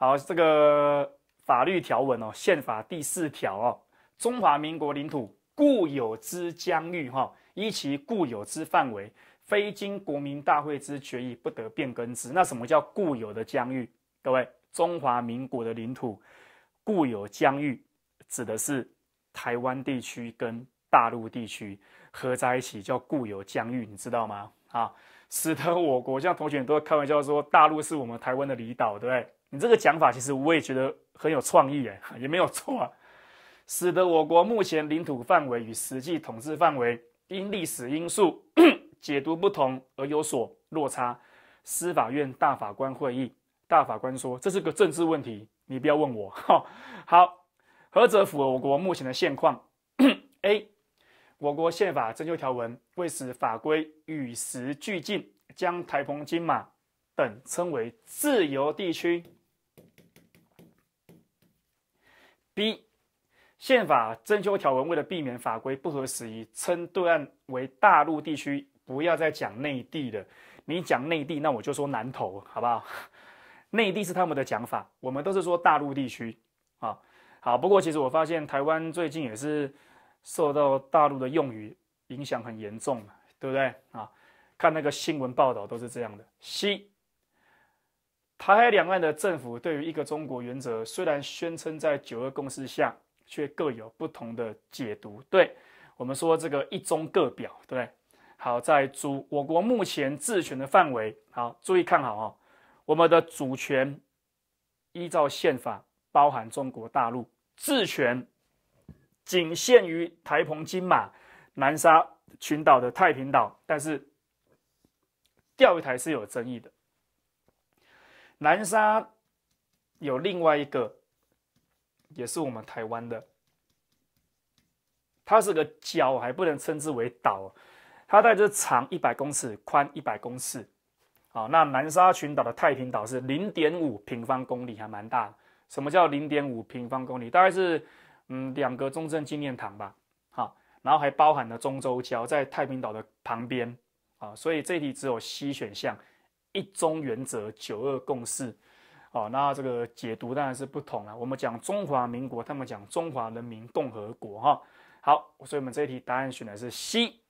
好，这个法律条文哦，《宪法》第四条哦，中华民国领土固有之疆域哈，依其固有之范围，非经国民大会之决议，不得变更之。那什么叫固有的疆域？各位，中华民国的领土固有疆域，指的是台湾地区跟。大陆地区合在一起叫固有疆域，你知道吗？啊，使得我国像同学很多开玩笑说大陆是我们台湾的离岛，对不对？你这个讲法其实我也觉得很有创意，哎，也没有错。使得我国目前领土范围与实际统治范围因历史因素 解读不同而有所落差。司法院大法官会议大法官说这是个政治问题，你不要问我。好，何者符合我国目前的现况？A。我国宪法征修条文为使法规与时俱进，将台澎金马等称为自由地区。B 宪法征修条文为了避免法规不合时宜，称对岸为大陆地区，不要再讲内地的。你讲内地，那我就说南投，好不好？内地是他们的讲法，我们都是说大陆地区。啊，好，不过其实我发现台湾最近也是。受到大陆的用语影响很严重对不对啊？看那个新闻报道都是这样的。C，台海两岸的政府对于一个中国原则，虽然宣称在九二共识下，却各有不同的解读。对我们说这个一中各表，对不对？好，在主我国目前治权的范围，好，注意看好啊，我们的主权依照宪法包含中国大陆治权。仅限于台澎金马南沙群岛的太平岛，但是钓鱼台是有争议的。南沙有另外一个，也是我们台湾的，它是个礁，还不能称之为岛。它在这长一百公尺，宽一百公尺。好，那南沙群岛的太平岛是零点五平方公里，还蛮大。什么叫零点五平方公里？大概是。嗯，两个中正纪念堂吧，好，然后还包含了中洲桥在太平岛的旁边啊，所以这题只有 C 选项，一中原则九二共识，哦，那这个解读当然是不同了，我们讲中华民国，他们讲中华人民共和国哈，好，所以我们这一题答案选的是 C。